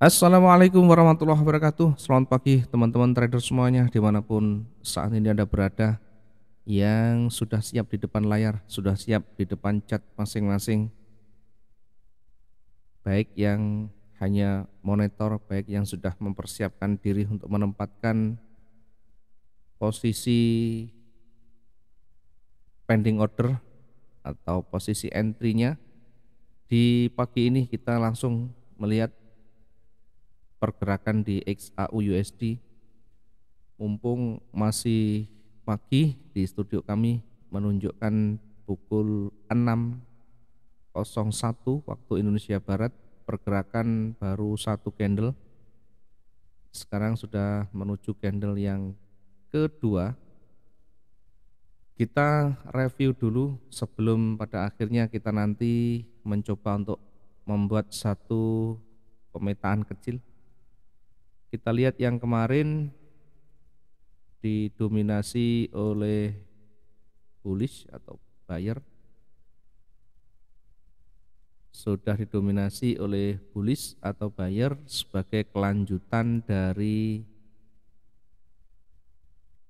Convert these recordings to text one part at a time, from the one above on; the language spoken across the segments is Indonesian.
Assalamualaikum warahmatullahi wabarakatuh Selamat pagi teman-teman trader semuanya Dimanapun saat ini Anda berada Yang sudah siap di depan layar Sudah siap di depan chat masing-masing Baik yang hanya monitor Baik yang sudah mempersiapkan diri untuk menempatkan Posisi pending order Atau posisi entry-nya Di pagi ini kita langsung melihat pergerakan di XAU USD mumpung masih pagi di studio kami menunjukkan pukul 6.01 waktu Indonesia Barat pergerakan baru satu candle sekarang sudah menuju candle yang kedua kita review dulu sebelum pada akhirnya kita nanti mencoba untuk membuat satu pemetaan kecil kita lihat yang kemarin didominasi oleh bullish atau buyer sudah didominasi oleh bullish atau buyer sebagai kelanjutan dari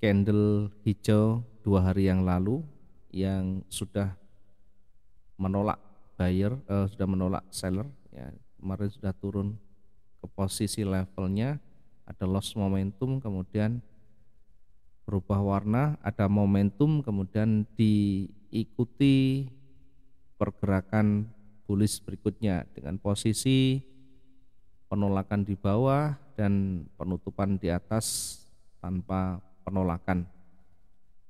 candle hijau dua hari yang lalu yang sudah menolak buyer eh, sudah menolak seller ya kemarin sudah turun ke posisi levelnya ada loss momentum kemudian berubah warna ada momentum kemudian diikuti pergerakan bullish berikutnya dengan posisi penolakan di bawah dan penutupan di atas tanpa penolakan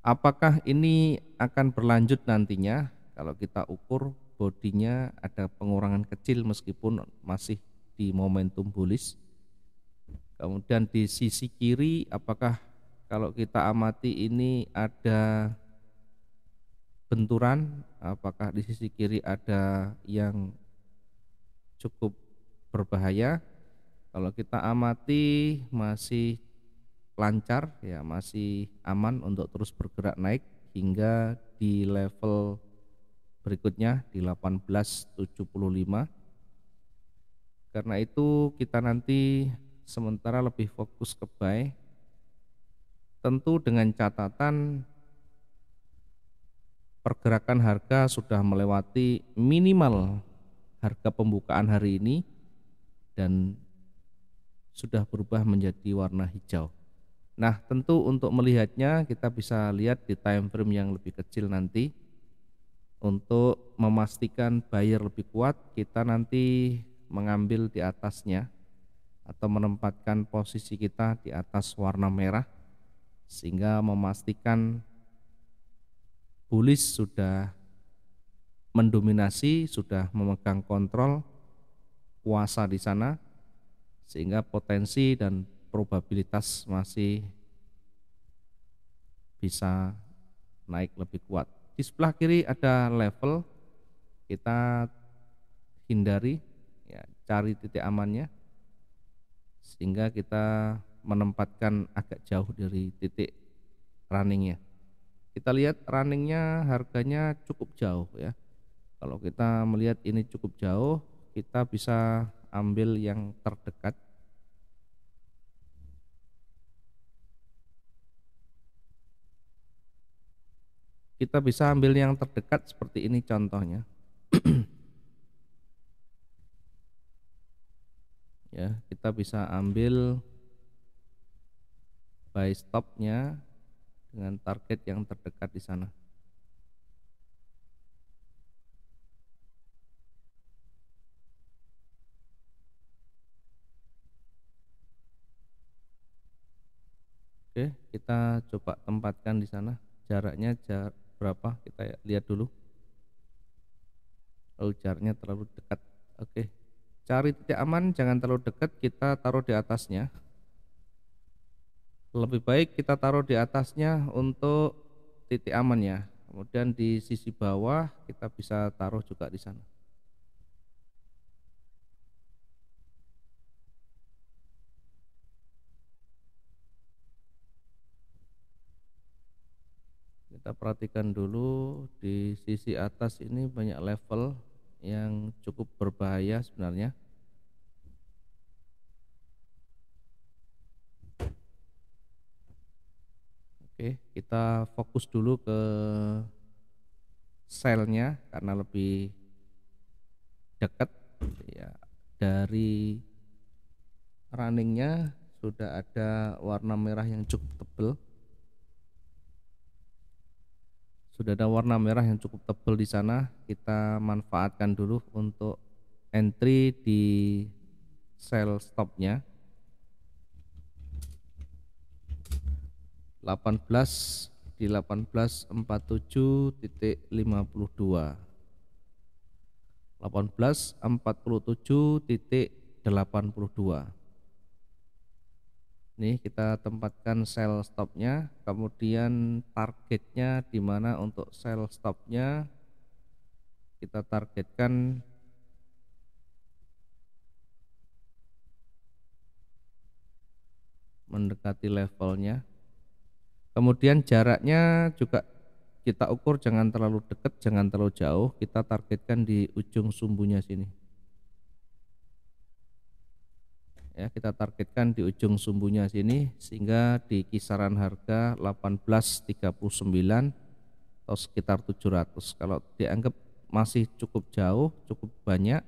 apakah ini akan berlanjut nantinya kalau kita ukur bodinya ada pengurangan kecil meskipun masih di momentum bullish Kemudian di sisi kiri apakah kalau kita amati ini ada benturan apakah di sisi kiri ada yang cukup berbahaya kalau kita amati masih lancar ya masih aman untuk terus bergerak naik hingga di level berikutnya di 1875 karena itu kita nanti sementara lebih fokus ke buy tentu dengan catatan pergerakan harga sudah melewati minimal harga pembukaan hari ini dan sudah berubah menjadi warna hijau. Nah, tentu untuk melihatnya kita bisa lihat di time frame yang lebih kecil nanti. Untuk memastikan buyer lebih kuat, kita nanti mengambil di atasnya atau menempatkan posisi kita di atas warna merah sehingga memastikan bullish sudah mendominasi, sudah memegang kontrol kuasa di sana sehingga potensi dan probabilitas masih bisa naik lebih kuat. Di sebelah kiri ada level kita hindari ya cari titik amannya sehingga kita menempatkan agak jauh dari titik runningnya kita lihat runningnya harganya cukup jauh ya kalau kita melihat ini cukup jauh kita bisa ambil yang terdekat kita bisa ambil yang terdekat seperti ini contohnya ya kita bisa ambil buy stopnya dengan target yang terdekat di sana Oke, kita coba tempatkan di sana. Jaraknya jarak berapa? Kita lihat dulu. Oh, jaraknya terlalu dekat. Oke, Cari titik aman, jangan terlalu dekat, kita taruh di atasnya. Lebih baik kita taruh di atasnya untuk titik amannya. Kemudian di sisi bawah kita bisa taruh juga di sana. kita perhatikan dulu di sisi atas ini banyak level yang cukup berbahaya sebenarnya. Oke, kita fokus dulu ke selnya karena lebih dekat ya. Dari runningnya sudah ada warna merah yang cukup tebal. sudah ada warna merah yang cukup tebal di sana kita manfaatkan dulu untuk entry di sell stopnya 18 di titik 82 nih kita tempatkan sell stopnya kemudian targetnya di mana untuk sell stopnya kita targetkan mendekati levelnya kemudian jaraknya juga kita ukur jangan terlalu dekat jangan terlalu jauh kita targetkan di ujung sumbunya sini ya kita targetkan di ujung sumbunya sini sehingga di kisaran harga 18.39 atau sekitar 700 kalau dianggap masih cukup jauh cukup banyak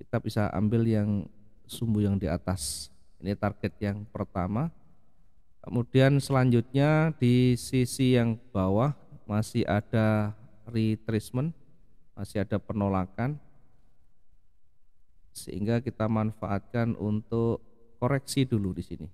kita bisa ambil yang sumbu yang di atas ini target yang pertama kemudian selanjutnya di sisi yang bawah masih ada retracement masih ada penolakan sehingga kita manfaatkan untuk koreksi dulu di sini.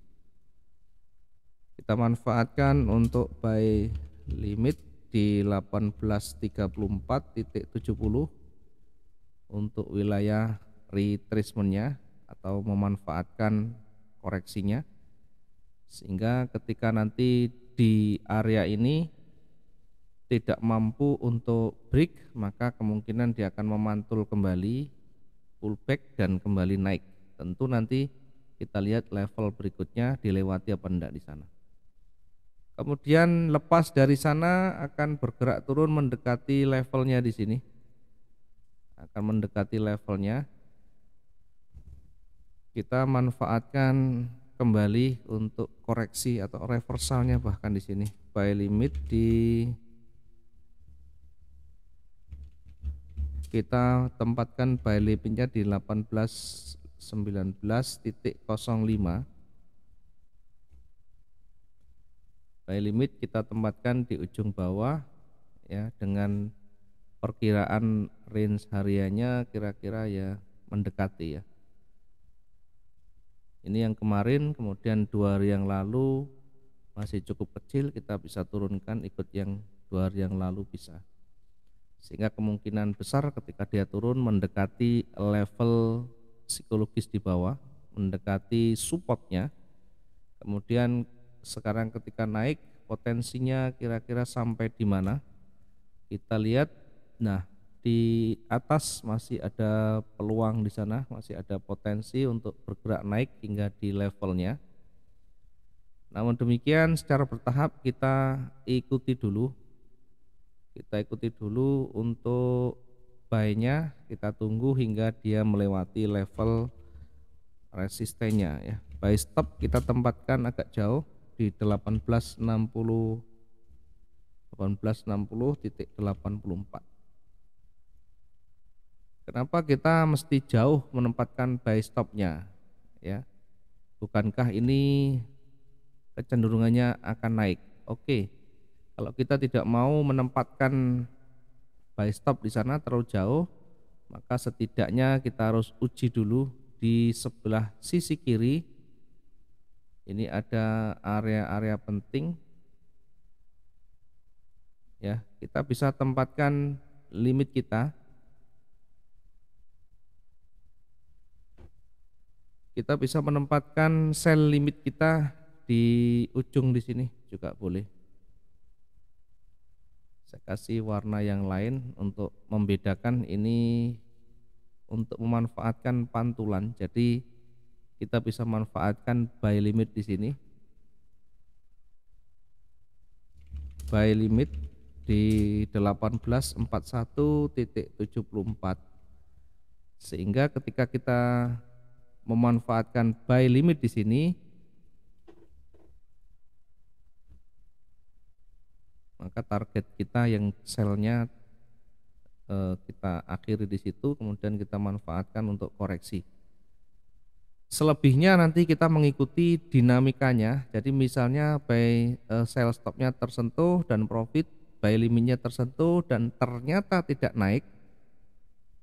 Kita manfaatkan untuk buy limit di 1834.70 untuk wilayah retracementnya atau memanfaatkan koreksinya sehingga ketika nanti di area ini tidak mampu untuk break maka kemungkinan dia akan memantul kembali pullback dan kembali naik. Tentu nanti kita lihat level berikutnya dilewati apa enggak di sana. Kemudian lepas dari sana akan bergerak turun mendekati levelnya di sini. Akan mendekati levelnya. Kita manfaatkan kembali untuk koreksi atau reversalnya bahkan di sini buy limit di kita tempatkan by limitnya di 1819.05 by limit kita tempatkan di ujung bawah ya dengan perkiraan range hariannya kira-kira ya mendekati ya ini yang kemarin kemudian dua hari yang lalu masih cukup kecil kita bisa turunkan ikut yang dua hari yang lalu bisa sehingga kemungkinan besar ketika dia turun mendekati level psikologis di bawah mendekati supportnya kemudian sekarang ketika naik potensinya kira-kira sampai di mana kita lihat nah di atas masih ada peluang di sana masih ada potensi untuk bergerak naik hingga di levelnya namun demikian secara bertahap kita ikuti dulu kita ikuti dulu untuk buy-nya kita tunggu hingga dia melewati level resistennya ya buy stop kita tempatkan agak jauh di 1860 1860.84 kenapa kita mesti jauh menempatkan buy stopnya ya bukankah ini kecenderungannya akan naik oke okay kalau kita tidak mau menempatkan buy stop di sana terlalu jauh, maka setidaknya kita harus uji dulu di sebelah sisi kiri. Ini ada area-area penting. Ya, kita bisa tempatkan limit kita. Kita bisa menempatkan sel limit kita di ujung di sini juga boleh kasih warna yang lain untuk membedakan ini untuk memanfaatkan pantulan. Jadi kita bisa manfaatkan by limit di sini. By limit di 1841.74 sehingga ketika kita memanfaatkan by limit di sini maka target kita yang selnya eh, kita akhiri di situ kemudian kita manfaatkan untuk koreksi selebihnya nanti kita mengikuti dinamikanya jadi misalnya by eh, sell stopnya tersentuh dan profit by limitnya tersentuh dan ternyata tidak naik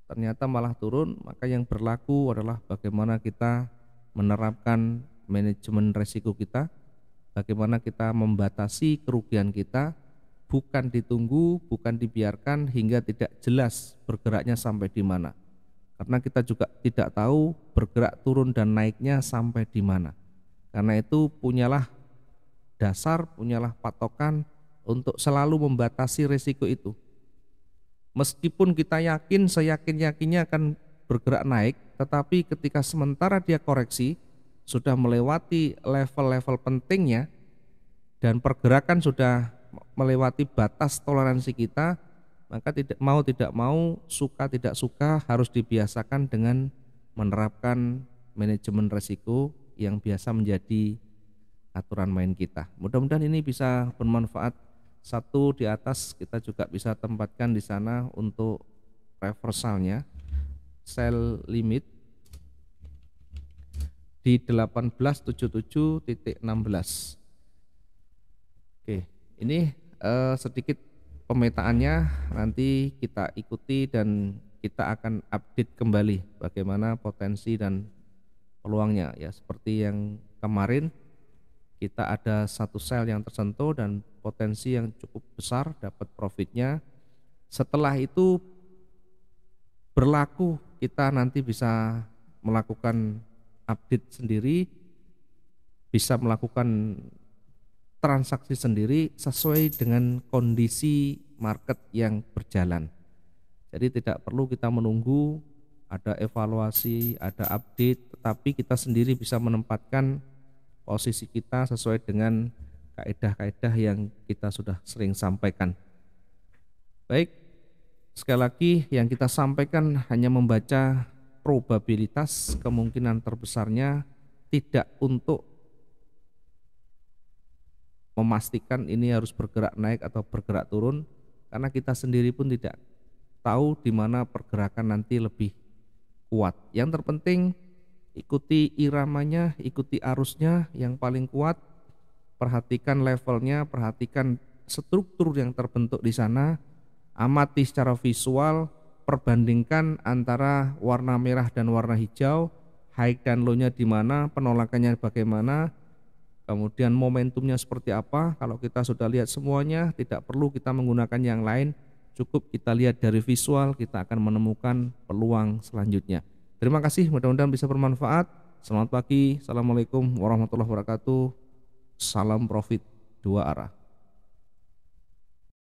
ternyata malah turun maka yang berlaku adalah bagaimana kita menerapkan manajemen resiko kita bagaimana kita membatasi kerugian kita bukan ditunggu, bukan dibiarkan hingga tidak jelas bergeraknya sampai di mana. Karena kita juga tidak tahu bergerak turun dan naiknya sampai di mana. Karena itu punyalah dasar, punyalah patokan untuk selalu membatasi risiko itu. Meskipun kita yakin, seyakin-yakinnya akan bergerak naik, tetapi ketika sementara dia koreksi, sudah melewati level-level pentingnya, dan pergerakan sudah melewati batas toleransi kita, maka tidak mau tidak mau, suka tidak suka harus dibiasakan dengan menerapkan manajemen resiko yang biasa menjadi aturan main kita. Mudah-mudahan ini bisa bermanfaat. Satu di atas kita juga bisa tempatkan di sana untuk reversalnya sell limit di 1877.16 ini uh, sedikit pemetaannya nanti kita ikuti dan kita akan update kembali bagaimana potensi dan peluangnya ya seperti yang kemarin kita ada satu sel yang tersentuh dan potensi yang cukup besar dapat profitnya setelah itu berlaku kita nanti bisa melakukan update sendiri bisa melakukan transaksi sendiri sesuai dengan kondisi market yang berjalan. Jadi tidak perlu kita menunggu ada evaluasi, ada update, tetapi kita sendiri bisa menempatkan posisi kita sesuai dengan kaedah-kaedah yang kita sudah sering sampaikan. Baik, sekali lagi yang kita sampaikan hanya membaca probabilitas kemungkinan terbesarnya tidak untuk memastikan ini harus bergerak naik atau bergerak turun karena kita sendiri pun tidak tahu di mana pergerakan nanti lebih kuat. Yang terpenting ikuti iramanya, ikuti arusnya yang paling kuat, perhatikan levelnya, perhatikan struktur yang terbentuk di sana, amati secara visual, perbandingkan antara warna merah dan warna hijau, high dan low-nya di mana, penolakannya bagaimana, Kemudian momentumnya seperti apa? Kalau kita sudah lihat semuanya, tidak perlu kita menggunakan yang lain. Cukup kita lihat dari visual, kita akan menemukan peluang selanjutnya. Terima kasih, mudah-mudahan bisa bermanfaat. Selamat pagi, Assalamualaikum warahmatullahi wabarakatuh. Salam profit dua arah.